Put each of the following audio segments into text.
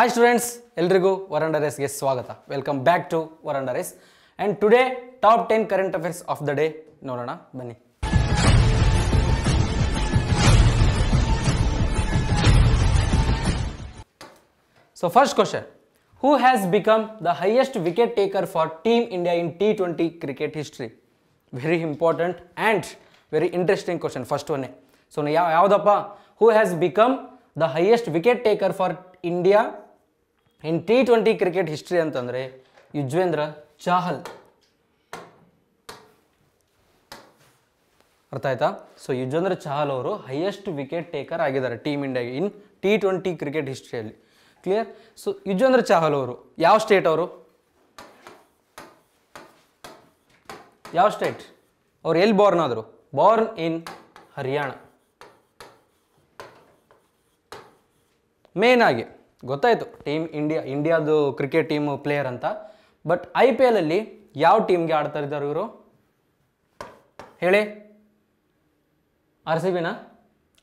High students एलू वरंडर एस स्वागत वेलकम बैक् टू वरंडर एस and today top 10 current affairs of the day नोड़ बनी so first question who has become the highest wicket taker for team India in T twenty cricket history very important and very interesting question first one so यदप who has become the highest wicket taker for India in T twenty cricket history ಅಂತಂದರೆ ಯುಜ್ವೇಂದ್ರ ಚಾಹಲ್ ಅರ್ಥ ಆಯ್ತಾ so Yuzvendra Chahal ಅವರು highest wicket taker ಆಗಿದ್ದಾರೆ team ಇಂಡಿಯಾಗೆ in T twenty cricket ಹಿಸ್ಟ್ರಿಯಲ್ಲಿ clear so Yuzvendra Chahal ಅವರು ಯಾವ ಸ್ಟೇಟ್ ಅವರು ಯಾವ ಸ್ಟೇಟ್ ಅವ್ರು ಎಲ್ಲಿ ಬಾರ್ನ್ ಆದರು ಬಾರ್ನ್ ಇನ್ ಹರಿಯಾಣ ಮೇನ್ ಆಗಿ ಗೊತ್ತಾಯಿತು ಟೀಮ್ ಇಂಡಿಯಾ ಇಂಡಿಯಾದು ಕ್ರಿಕೆಟ್ ಟೀಮ್ ಪ್ಲೇಯರ್ ಅಂತ ಬಟ್ ಐ ಪಿ ಎಲಲ್ಲಿ ಯಾವ ಟೀಮ್ಗೆ ಆಡ್ತಾ ಇದ್ದಾರೆ ಇವರು ಹೇಳಿ ಆರ್ ಸಿ ಬಿನಾ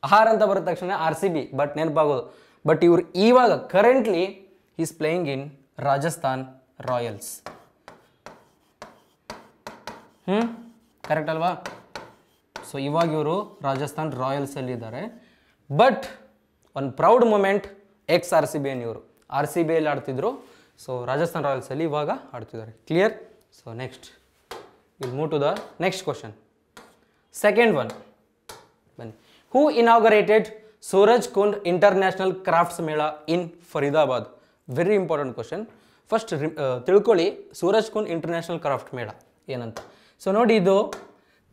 ಆಹಾರ ಅಂತ ಬರೋ ತಕ್ಷಣ ಆರ್ ಸಿ ಬಿ ಬಟ್ ನೆನಪಾಗೋದು ಬಟ್ ಇವರು ಇವಾಗ currently is playing in Rajasthan Royals ಹ್ಞೂ ಕರೆಕ್ಟ್ ಅಲ್ವಾ ಸೊ ಇವಾಗ ಇವರು ರಾಜಸ್ಥಾನ್ ಇದ್ದಾರೆ ಬಟ್ ಒಂದು proud moment ex R C B ಎನ್ ಇವರು ಆರ್ ಸಿ ಬಿ ಎಲ್ಲಿ ಆಡ್ತಿದ್ರು ಸೊ ರಾಜಸ್ಥಾನ್ ರಾಯಲ್ಸಲ್ಲಿ ಇವಾಗ ಆಡ್ತಿದ್ದಾರೆ clear so next will move to the next question second one ಬನ್ನಿ who inaugurated Suraj Kund international crafts Mela in Faridabad very important question first ತಿಳ್ಕೊಳ್ಳಿ ಸೂರಜ್ ಕುಂಡ್ ಇಂಟರ್ನ್ಯಾಷನಲ್ ಕ್ರಾಫ್ಟ್ ಮೇಳ ಏನಂತ ಸೊ ನೋಡಿ ಇದು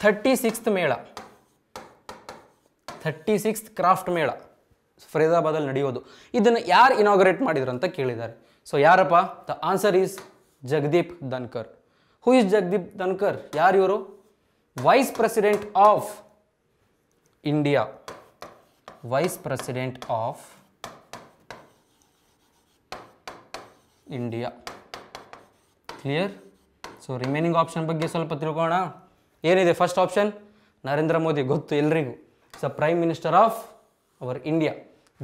thirty sixth Mela thirty sixth craft Mela ಫರೀದಾಬಾದಲ್ಲಿ ನಡೆಯೋದು ಇದನ್ನು ಯಾರು ಇನಾಗ್ರೇಟ್ ಮಾಡಿದ್ರು ಅಂತ ಕೇಳಿದ್ದಾರೆ ಸೊ ಯಾರಪ್ಪ the answer is Jagdeep Dhankhar who is Jagdeep Dhankhar ಯಾರು ಇವರು vice president of India vice president of India clear so remaining option ಬಗ್ಗೆ ಸ್ವಲ್ಪ ತಿಳ್ಕೋಣ ಏನಿದೆ ಫಸ್ಟ್ ಆಪ್ಷನ್ ನರೇಂದ್ರ ಮೋದಿ ಗೊತ್ತು ಎಲ್ರಿಗೂ the prime minister of our India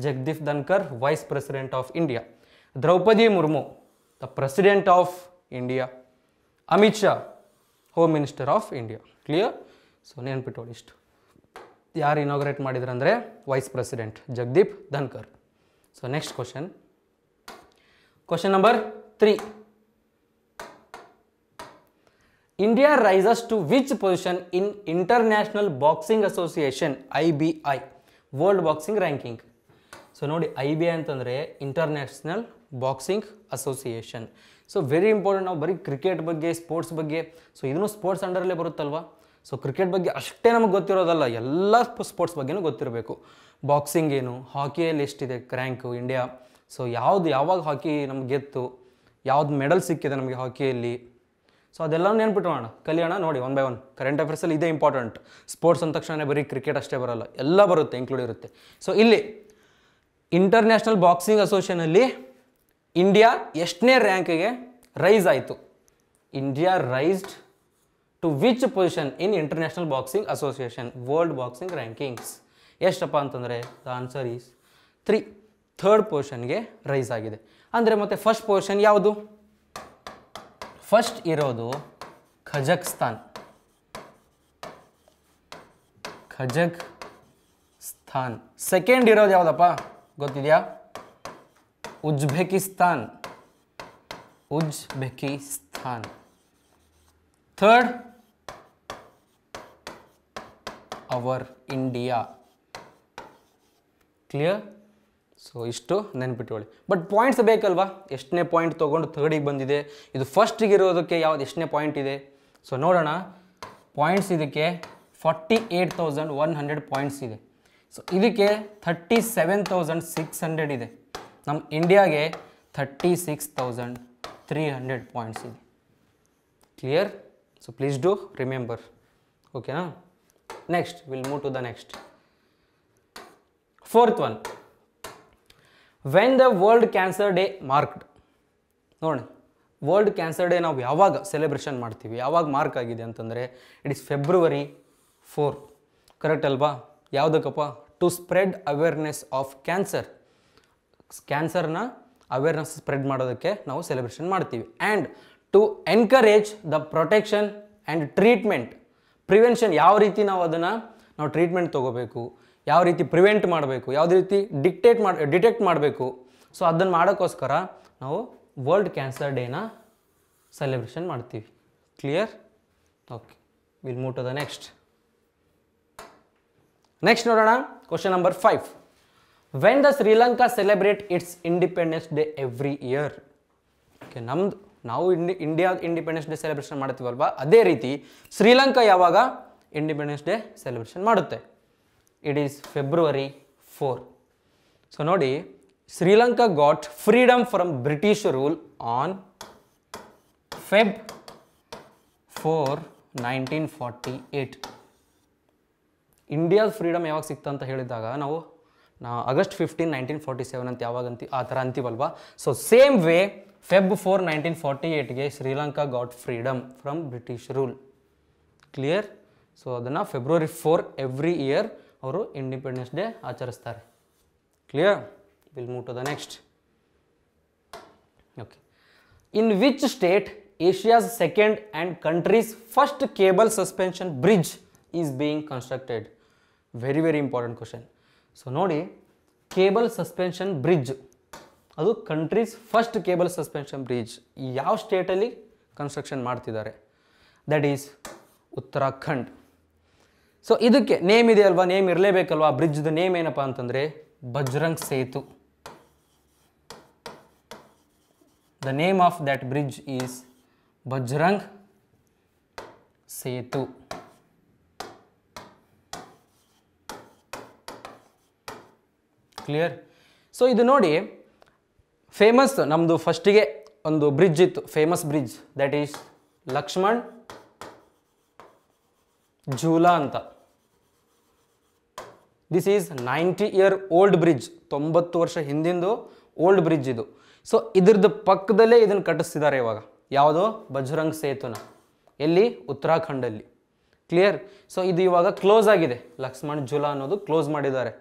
Jagdeep Dhankhar vice president of India Droupadi Murmu the president of India Amit Shah home minister of India clear so ನೆನ್ಪಿಟ್ಟೋಳಿ ಇಷ್ಟು ಯಾರು inaugurate ಮಾಡಿದ್ರು ಅಂದರೆ vice president Jagdeep Dhankhar so next question question number three India rises to which position in international boxing association I B I world boxing ranking so ನೋಡಿ I B I ಅಂತಂದರೆ international boxing association so very important ನಾವು ಬರೀ cricket ಬಗ್ಗೆ sports ಬಗ್ಗೆ so ಇದನ್ನು sports ಅಂಡರಲ್ಲೇ ಬರುತ್ತಲ್ವಾ so cricket ಬಗ್ಗೆ ಅಷ್ಟೇ ನಮಗೆ ಗೊತ್ತಿರೋದಲ್ಲ ಎಲ್ಲ ಸ್ಪೋರ್ಟ್ಸ್ ಬಗ್ಗೆನೂ ಗೊತ್ತಿರಬೇಕು ಬಾಕ್ಸಿಂಗ್ ಏನು ಹಾಕಿಯಲ್ಲಿ ಎಷ್ಟಿದೆ ಕ್ರ್ಯಾಂಕು ಇಂಡಿಯಾ ಸೊ ಯಾವುದು ಯಾವಾಗ ಹಾಕಿ ನಮ್ಗೆ ಗೆತ್ತು ಯಾವ್ದು ಮೆಡಲ್ ಸಿಕ್ಕಿದೆ ನಮಗೆ ಹಾಕಿಯಲ್ಲಿ ಸೊ ಅದೆಲ್ಲ ನೆನ್ಪಿಟ್ಕೋಣ ಕಲಿಯೋಣ ನೋಡಿ ಒನ್ ಬೈ ಒನ್ ಕರೆಂಟ್ ಅಫೇರ್ಸಲ್ಲಿ ಇದೇ ಇಂಪಾರ್ಟೆಂಟ್ ಸ್ಪೋರ್ಟ್ಸ್ ಅಂದ ತಕ್ಷಣ ಬರೀ ಕ್ರಿಕೆಟ್ ಅಷ್ಟೇ ಬರೋಲ್ಲ ಎಲ್ಲ ಬರುತ್ತೆ ಇನ್ಕ್ಲೂಡ್ ಇರುತ್ತೆ ಸೊ ಇಲ್ಲಿ ಇಂಟರ್ನ್ಯಾಷನಲ್ ಬಾಕ್ಸಿಂಗ್ ಅಸೋಸಿಯೇಷನಲ್ಲಿ ಇಂಡಿಯಾ ಎಷ್ಟನೇ ರ್ಯಾಂಕಿಗೆ ರೈಸ್ ಆಯಿತು India raised to which position in international boxing association world boxing rankings ಎಷ್ಟಪ್ಪ ಅಂತಂದರೆ the answer is three third ಪೊಸಿಷನ್ಗೆ ರೈಸ್ ಆಗಿದೆ ಅಂದರೆ ಮತ್ತೆ ಫಸ್ಟ್ ಪೊಸಿಷನ್ ಯಾವುದು ಫಸ್ಟ್ ಇರೋದು ಖಜಕ್ಸ್ತಾನ್ ಖಜಕ್ ಸೆಕೆಂಡ್ ಇರೋದು ಯಾವುದಪ್ಪ ಗೊತ್ತಿದೆಯಾ Uzbekistan Uzbekistan third our India clear so ಇಷ್ಟು ನೆನ್ಪಿಟ್ಕೊಳ್ಳಿ ಬಟ್ ಪಾಯಿಂಟ್ಸ್ ಬೇಕಲ್ವಾ ಎಷ್ಟನೇ ಪಾಯಿಂಟ್ ತೊಗೊಂಡು ಥರ್ಡಿಗೆ ಬಂದಿದೆ ಇದು ಫಸ್ಟಿಗೆ ಇರೋದಕ್ಕೆ ಯಾವ್ದು ಎಷ್ಟನೇ ಪಾಯಿಂಟ್ ಇದೆ ಸೊ ನೋಡೋಣ ಪಾಯಿಂಟ್ಸ್ ಇದಕ್ಕೆ forty eight thousand one hundred points ಇದೆ ಸೊ ಇದಕ್ಕೆ thirty seven thousand six hundred ಇದೆ ನಮ್ಮ ಇಂಡಿಯಾಗೆ thirty six thousand three hundred points ಇದೆ clear so please do remember ಓಕೆನಾ next will move to the next fourth one when the world cancer day marked ನೋಡಿ world cancer day ನಾವು ಯಾವಾಗ celebration ಮಾಡ್ತೀವಿ ಯಾವಾಗ ಮಾರ್ಕ್ ಆಗಿದೆ ಅಂತಂದರೆ it is February four correct ಅಲ್ವಾ ಯಾವುದಕ್ಕಪ್ಪ to spread awareness of cancer ಕ್ಯಾನ್ಸರ್ನ ಅವೇರ್ನೆಸ್ ಸ್ಪ್ರೆಡ್ ಮಾಡೋದಕ್ಕೆ ನಾವು ಸೆಲೆಬ್ರೇಷನ್ ಮಾಡ್ತೀವಿ and to encourage the protection and treatment prevention ಯಾವ ರೀತಿ ನಾವು ಅದನ್ನು ನಾವು ಟ್ರೀಟ್ಮೆಂಟ್ ತೊಗೋಬೇಕು ಯಾವ ರೀತಿ ಪ್ರಿವೆಂಟ್ ಮಾಡಬೇಕು ಯಾವುದೇ ರೀತಿ ಡಿಕ್ಟೇಟ್ ಮಾಡಿ ಡಿಟೆಕ್ಟ್ ಮಾಡಬೇಕು ಸೊ ಅದನ್ನು ಮಾಡೋಕ್ಕೋಸ್ಕರ ನಾವು ವರ್ಲ್ಡ್ ಕ್ಯಾನ್ಸರ್ ಡೇನ ಸೆಲೆಬ್ರೇಷನ್ ಮಾಡ್ತೀವಿ clear okay will move to the next next ನೋಡೋಣ question number five when the Sri Lanka celebrate its independence day every year okay ನಮ್ದು ನಾವು ಇಂಡಿ ಇಂಡಿಯಾದ ಇಂಡಿಪೆಂಡೆನ್ಸ್ ಡೇ ಸೆಲೆಬ್ರೇಷನ್ ಮಾಡ್ತೀವಲ್ವಾ ಅದೇ ರೀತಿ ಶ್ರೀಲಂಕಾ ಯಾವಾಗ ಇಂಡಿಪೆಂಡೆನ್ಸ್ ಡೇ ಸೆಲೆಬ್ರೇಷನ್ ಮಾಡುತ್ತೆ it is February four so ನೋಡಿ Sri Lanka got freedom from British rule on Feb four nineteen forty eight ಇಂಡಿಯಾದ freedom ಯಾವಾಗ ಸಿಕ್ತಂತ ಹೇಳಿದಾಗ ನಾವು ನಾ August fifteen nineteen forty seven ಅಂತ ಯಾವಾಗ ಅಂತೀವಿ ಆ ಥರ ಅಂತೀವಲ್ವಾ so same way Feb four nineteen forty ಏಯ್ಟ್ಗೆ Sri Lanka got freedom from British rule clear so ಅದನ್ನು ಫೆಬ್ರವರಿ ಫೋರ್ ಎವ್ರಿ ಇಯರ್ ಅವರು ಇಂಡಿಪೆಂಡೆನ್ಸ್ ಡೇ ಆಚರಿಸ್ತಾರೆ clear will move to the next okay in which state Asia's second and country's first cable suspension bridge is being constructed very very important question so ನೋಡಿ cable suspension bridge ಅದು country's first cable suspension bridge ಯಾವ ಸ್ಟೇಟಲ್ಲಿ construction ಮಾಡ್ತಿದ್ದಾರೆ that is Uttarakhand so ಇದಕ್ಕೆ name ಇದೆ ಅಲ್ವಾ name ಇರಲೇಬೇಕಲ್ವಾ ಬ್ರಿಡ್ಜ್ದು ನೇಮ್ ಏನಪ್ಪ ಅಂತಂದರೆ Bajrang Setu the name of that bridge is Bajrang Setu clear so ಇದು ನೋಡಿ ಫೇಮಸ್ ನಮ್ಮದು ಫಸ್ಟಿಗೆ ಒಂದು ಬ್ರಿಡ್ಜ್ ಇತ್ತು famous bridge that is Lakshman Jhula ಅಂತ this is ninety year old bridge ತೊಂಬತ್ತು ವರ್ಷ ಹಿಂದಿಂದು ಓಲ್ಡ್ ಬ್ರಿಡ್ಜ್ ಇದು ಸೊ ಇದ್ರದ್ದು ಪಕ್ಕದಲ್ಲೇ ಇದನ್ನು ಕಟ್ಟಿಸ್ತಿದ್ದಾರೆ ಇವಾಗ ಯಾವುದೋ ಬಜರಂಗ್ ಸೇತುನ ಎಲ್ಲಿ ಉತ್ತರಾಖಂಡಲ್ಲಿ ಕ್ಲಿಯರ್ ಸೊ ಇದು ಇವಾಗ ಕ್ಲೋಸ್ ಆಗಿದೆ ಲಕ್ಷ್ಮಣ್ ಝುಲಾ ಅನ್ನೋದು ಕ್ಲೋಸ್ ಮಾಡಿದ್ದಾರೆ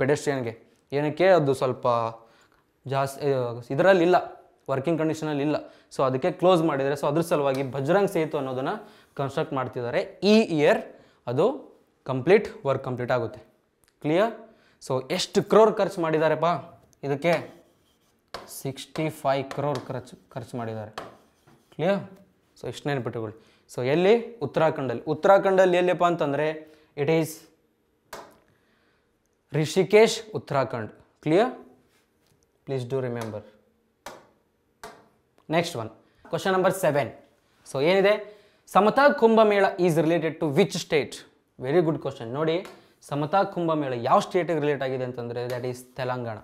ಪೆಡೆಸ್ಟ್ರಿಯನ್ಗೆ ಏನಕ್ಕೆ ಅದು ಸ್ವಲ್ಪ ಜಾಸ್ತಿ ಇದರಲ್ಲಿ ಇಲ್ಲ ವರ್ಕಿಂಗ್ ಕಂಡೀಷನಲ್ಲಿ ಇಲ್ಲ ಸೊ ಅದಕ್ಕೆ ಕ್ಲೋಸ್ ಮಾಡಿದರೆ ಸೊ ಅದ್ರ ಸಲುವಾಗಿ ಬಜರಂಗ್ ಸೇತು ಅನ್ನೋದನ್ನು ಕನ್ಸ್ಟ್ರಕ್ಟ್ ಮಾಡ್ತಿದ್ದಾರೆ ಈ ಇಯರ್ ಅದು ಕಂಪ್ಲೀಟ್ ವರ್ಕ್ ಕಂಪ್ಲೀಟ್ ಆಗುತ್ತೆ ಕ್ಲಿಯರ್ ಸೊ ಎಷ್ಟು ಕ್ರೋರ್ ಖರ್ಚು ಮಾಡಿದ್ದಾರೆಪ್ಪ ಇದಕ್ಕೆ ಸಿಕ್ಸ್ಟಿ ಫೈವ್ ಕ್ರೋರ್ ಖರ್ಚು ಖರ್ಚು ಮಾಡಿದ್ದಾರೆ ಕ್ಲಿಯರ್ ಸೊ ಇಷ್ಟು ನೆನಪಿಟ್ಟುಕೊಳ್ಳಿ ಸೊ ಎಲ್ಲಿ ಉತ್ತರಾಖಂಡಲ್ಲಿ ಉತ್ತರಾಖಂಡಲ್ಲಿ ಎಲ್ಲಿಯಪ್ಪ ಅಂತಂದರೆ it is Rishikesh Uttarakhand clear please do remember next one question number seven so ಏನಿದೆ Samata Kumbh Mela is related to which state very good question ನೋಡಿ ಸಮತಾ ಕುಂಭಮೇಳ ಯಾವ ಸ್ಟೇಟಿಗೆ ರಿಲೇಟ್ ಆಗಿದೆ ಅಂತಂದರೆ ದ್ಯಾಟ್ ಈಸ್ ತೆಲಂಗಾಣ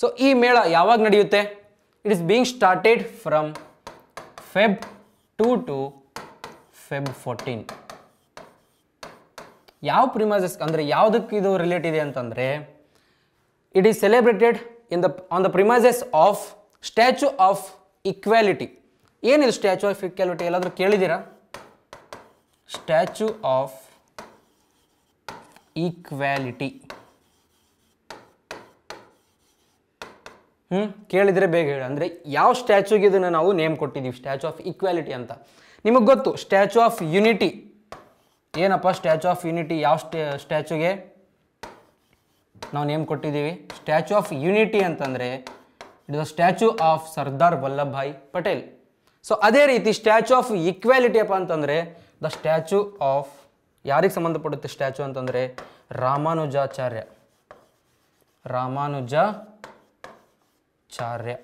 ಸೊ ಈ ಮೇಳ ಯಾವಾಗ ನಡೆಯುತ್ತೆ it is being started from Feb two to Feb fourteen ಯಾವ premises ಅಂದರೆ ಯಾವುದಕ್ಕೆ ಇದು ರಿಲೇಟ್ ಇದೆ ಅಂತಂದರೆ it is celebrated in the on the premises of statue of equality ಏನಿದೆ ಸ್ಟ್ಯಾಚ್ಯೂ ಆಫ್ ಇಕ್ವಾಲಿಟಿ ಎಲ್ಲಾದರೂ ಕೇಳಿದ್ದೀರಾ statue ಆಫ್ ಈಕ್ವ್ಯಾಲಿಟಿ ಹ್ಞೂ ಕೇಳಿದರೆ ಬೇಗ ಹೇಳಿ ಅಂದರೆ ಯಾವ ಸ್ಟ್ಯಾಚ್ಯೂಗೆ ಇದನ್ನು ನಾವು ನೇಮ್ ಕೊಟ್ಟಿದ್ದೀವಿ ಸ್ಟ್ಯಾಚು ಆಫ್ ಈಕ್ವ್ಯಾಲಿಟಿ ಅಂತ ನಿಮಗೆ ಗೊತ್ತು ಸ್ಟ್ಯಾಚು ಆಫ್ ಯುನಿಟಿ ಏನಪ್ಪ ಸ್ಟ್ಯಾಚು ಆಫ್ ಯುನಿಟಿ ಯಾವ ಸ್ಟ್ಯಾ ಸ್ಟ್ಯಾಚುಗೆ ನಾವು ನೇಮ್ ಕೊಟ್ಟಿದ್ದೀವಿ ಸ್ಟ್ಯಾಚು ಆಫ್ ಯುನಿಟಿ ಅಂತಂದರೆ it a statue of Sardar Vallabhbhai Patel so ಅದೇ ರೀತಿ ಸ್ಟ್ಯಾಚು ಆಫ್ ಈಕ್ವ್ಯಾಲಿಟಿ ಅಪ್ಪ ಅಂತಂದರೆ ದ ಸ್ಟ್ಯಾಚು ಆಫ್ ಯಾರಿಗೆ ಸಂಬಂಧಪಡುತ್ತೆ ಸ್ಟ್ಯಾಚು ಅಂತಂದರೆ Ramanujacharya Ramanujacharya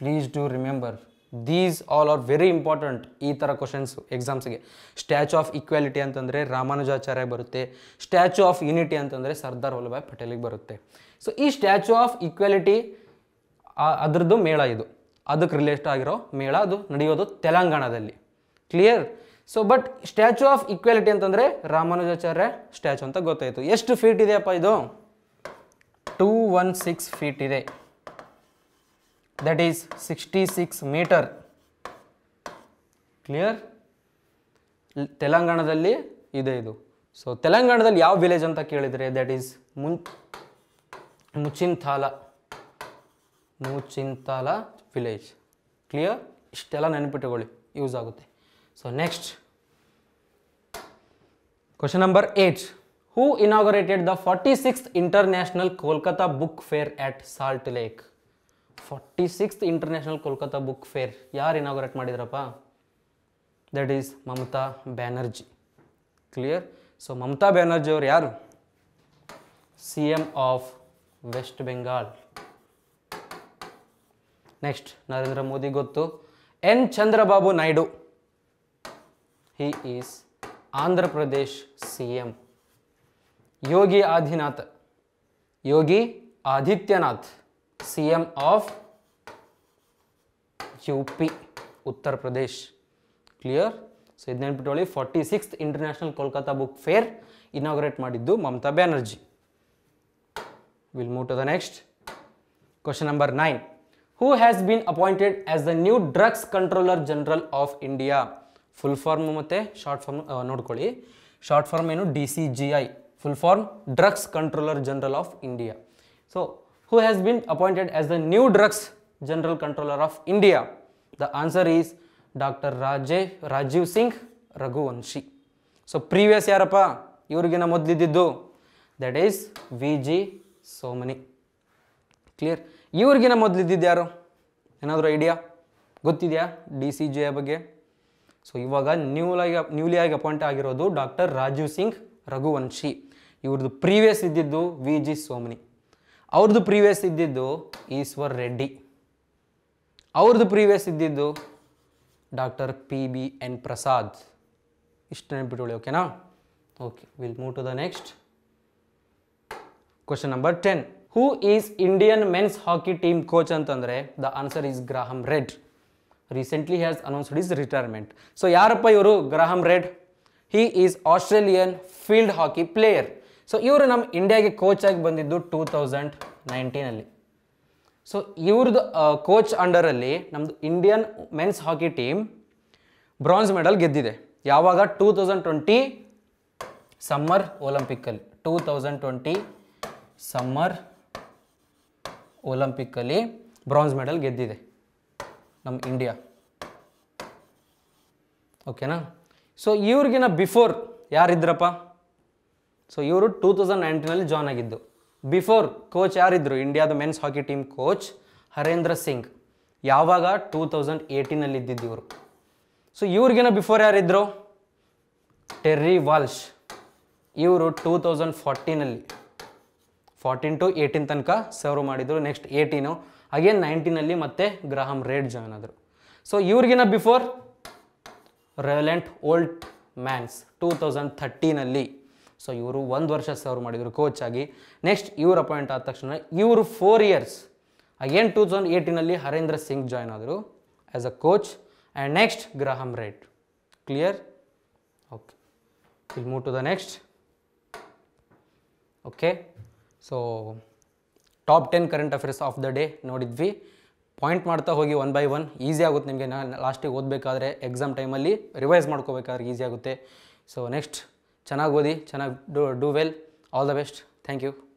please do remember these all are very important ಈ ಥರ ಕ್ವಶನ್ಸು ಎಕ್ಸಾಮ್ಸ್ಗೆ ಸ್ಟ್ಯಾಚು ಆಫ್ ಈಕ್ವಾಲಿಟಿ ಅಂತಂದರೆ ರಾಮಾನುಜಾಚಾರ್ಯ ಬರುತ್ತೆ ಸ್ಟ್ಯಾಚು ಆಫ್ ಯೂನಿಟಿ ಅಂತಂದರೆ ಸರ್ದಾರ್ ವಲ್ಲಭಾಯ್ ಪಟೇಲಿಗೆ ಬರುತ್ತೆ ಸೊ ಈ ಸ್ಟ್ಯಾಚ್ಯೂ ಆಫ್ ಈಕ್ವಾಲಿಟಿ ಅದರದ್ದು ಮೇಳ ಇದು ಅದಕ್ಕೆ ರಿಲೇಟ್ ಆಗಿರೋ ಮೇಳ ಅದು ನಡೆಯೋದು ತೆಲಂಗಾಣದಲ್ಲಿ clear so but statue of equality ಅಂತಂದರೆ ರಾಮಾನುಜಾಚಾರ್ಯ ಸ್ಟ್ಯಾಚು ಅಂತ ಗೊತ್ತಾಯಿತು ಎಷ್ಟು ಫೀಟ್ ಇದೆಯಪ್ಪ ಇದು ಟೂ ಒನ್ ಸಿಕ್ಸ್ ಫೀಟ್ ಇದೆ that is sixty six meter clear ತೆಲಂಗಾಣದಲ್ಲಿ ಇದೆ ಇದು ಸೊ ತೆಲಂಗಾಣದಲ್ಲಿ ಯಾವ ವಿಲೇಜ್ ಅಂತ ಕೇಳಿದರೆ ದಟ್ ಈಸ್ ಮುನ್ ಮುಚಿಂತಾಲ ಮುಚಿಂತಾಲ ವಿಲೇಜ್ ಕ್ಲಿಯರ್ ಇಷ್ಟೆಲ್ಲ ನೆನಪಿಟ್ಟುಕೊಳ್ಳಿ ಯೂಸ್ ಆಗುತ್ತೆ so next question number eight who inaugurated the forty six inter Kolkata book fair at Salt Lake forty sixth international Kolkata book fair ಯಾರು ಇನಾಗೊರೇಟ್ ಮಾಡಿದ್ರಪ್ಪ that is Mamata Banerjee clear so Mamata Banerjee ಅವರು ಯಾರು C M of West Bengal next Narendra Modi ಗೊತ್ತು N Chandrababu Naidu he is Andhra Pradesh CM. Yogi Adinath, Yogi Adityanath, CM of UP, Uttar Pradesh. Clear? So ಇದು ನೆನ್ಪಿಟ್ಕೊಳ್ಳಿ forty sixth international Kolkata book fair inaugurate ಮಾಡಿದ್ದು Mamata Banerjee will move to the next question number nine who has been appointed as the new drugs controller general of India full form ಮತ್ತು short form ನೋಡ್ಕೊಳ್ಳಿ short form ಏನು D C G I full form drugs controller general of India so who has been appointed as the new drugs general controller of India the answer is doctor ರಾಜೇ Rajiv Singh Raghuvanshi so previous ಯಾರಪ್ಪ ಇವ್ರಿಗಿನ ಮೊದಲಿದ್ದಿದ್ದು that is V G Somani clear ಇವ್ರಿಗಿನ ಮೊದಲಿದ್ದಿದ್ದು ಯಾರು ಏನಾದರೂ idea ಗೊತ್ತಿದೆಯಾ D C I ಬಗ್ಗೆ ಸೊ ಇವಾಗ ನ್ಯೂಲಾಗಿ ನ್ಯೂಲಿ ಆಗಿ ಅಪಾಯಿಂಟ್ ಆಗಿರೋದು ಡಾಕ್ಟರ್ ರಾಜೀವ್ ಸಿಂಗ್ ರಘುವಂಶಿ ಇವ್ರದ್ದು ಪ್ರೀವಿಯಸ್ ಇದ್ದಿದ್ದು ವಿ ಜಿ ಸೋಮನಿ ಅವ್ರದ್ದು ಪ್ರೀವಿಯಸ್ ಇದ್ದಿದ್ದು ಈಶ್ವರ್ ರೆಡ್ಡಿ ಅವ್ರದ್ದು ಪ್ರೀವಿಯಸ್ ಇದ್ದಿದ್ದು doctor P B N Prasad ಇಷ್ಟು ನೆನಪಿಟ್ಕೊಳ್ಳಿ ಓಕೆನಾ okay will move to the next question number ten who is Indian men's hockey team coach ಅಂತಂದರೆ the answer is Graham Reid recently has announced his retirement so ಯಾರಪ್ಪ ಇವರು Graham Reid he is Australian field hockey player so ಇವರು ನಮ್ಮ ಇಂಡಿಯಾಗೆ coach ಆಗಿ ಬಂದಿದ್ದು two thousand ನೈನ್ಟೀನಲ್ಲಿ so ಇವ್ರದ್ದು ಕೋಚ್ ಅಂಡರಲ್ಲಿ ನಮ್ಮದು Indian men's hockey team bronze medal ಗೆದ್ದಿದೆ ಯಾವಾಗ ಟೂ ತೌಸಂಡ್ ಟ್ವೆಂಟಿ ಸಮ್ಮರ್ ಒಲಂಪಿಕ್ಕಲ್ಲಿ ಟೂ ತೌಸಂಡ್ ಟ್ವೆಂಟಿ ಸಮ್ಮರ್ ಒಲಂಪಿಕ್ಕಲ್ಲಿ ಬ್ರಾಂಜ್ ಮೆಡಲ್ ಗೆದ್ದಿದೆ ನಮ್ಮ ಇಂಡಿಯಾ ಓಕೆನಾ ಸೊ ಇವ್ರಿಗಿನ ಬಿಫೋರ್ ಯಾರಿದ್ರಪ್ಪ ಸೊ ಇವರು ಟೂ ತೌಸಂಡ್ ನೈನ್ಟೀನಲ್ಲಿ ಜಾಯ್ನ್ ಆಗಿದ್ದು ಬಿಫೋರ್ ಕೋಚ್ ಯಾರಿದ್ದರು ಇಂಡಿಯಾದ men's hockey team coach Harendra Singh ಯಾವಾಗ ಟೂ ತೌಸಂಡ್ ಏಯ್ಟೀನಲ್ಲಿ ಇದ್ದಿದ್ದು ಇವರು ಸೊ ಇವ್ರಿಗಿನ ಬಿಫೋರ್ ಯಾರಿದ್ದರು ಟೆರ್ರಿ ವಾಲ್ಶ್ ಇವರು ಟೂ ತೌಸಂಡ್ ಫಾರ್ಟೀನಲ್ಲಿ ಫಾರ್ಟೀನ್ ಟು ಏಯ್ಟೀನ್ ತನಕ ಸರ್ವ್ ಮಾಡಿದರು ನೆಕ್ಸ್ಟ್ ಏಯ್ಟೀನು ಅಗೇನ್ ನೈನ್ಟೀನಲ್ಲಿ ಮತ್ತೆ ಗ್ರಹಂ ರೇಡ್ ಜಾಯ್ನ್ ಆದರು ಸೊ ಇವ್ರಿಗಿನ before Roelant Oltmans two thousand ಥರ್ಟೀನಲ್ಲಿ ಸೊ ಇವರು ಒಂದು ವರ್ಷ ಸರ್ವ್ ಮಾಡಿದರು ಕೋಚ್ ಆಗಿ ನೆಕ್ಸ್ಟ್ ಇವ್ರು ಅಪಾಯಿಂಟ್ ಆದ ತಕ್ಷಣ ಇವರು four years again two thousand ಏಯ್ಟೀನಲ್ಲಿ ಹರೇಂದ್ರ ಸಿಂಗ್ ಜಾಯ್ನ್ ಆದರು as a coach and next Graham Reid clear okay ಇಲ್ಲಿ move to the next okay so top ten current affairs of the day ನೋಡಿದ್ವಿ point ಮಾಡ್ತಾ ಹೋಗಿ ಒನ್ ಬೈ ಒನ್ ಈಸಿ ಆಗುತ್ತೆ ನಿಮಗೆ ನಾನು ಲಾಸ್ಟಿಗೆ ಓದಬೇಕಾದ್ರೆ ಎಕ್ಸಾಮ್ ಟೈಮಲ್ಲಿ ರಿವೈಸ್ ಮಾಡ್ಕೋಬೇಕಾದ್ರೆ ಈಸಿ ಆಗುತ್ತೆ ಸೊ ನೆಕ್ಸ್ಟ್ ಚೆನ್ನಾಗಿ ಓದಿ ಚೆನ್ನಾಗಿ do do well all the best thank you